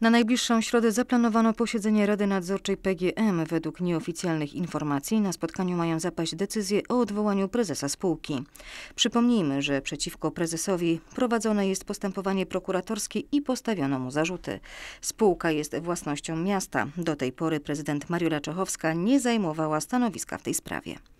Na najbliższą środę zaplanowano posiedzenie Rady Nadzorczej PGM. Według nieoficjalnych informacji na spotkaniu mają zapaść decyzje o odwołaniu prezesa spółki. Przypomnijmy, że przeciwko prezesowi prowadzone jest postępowanie prokuratorskie i postawiono mu zarzuty. Spółka jest własnością miasta. Do tej pory prezydent Mariola Czochowska nie zajmowała stanowiska w tej sprawie.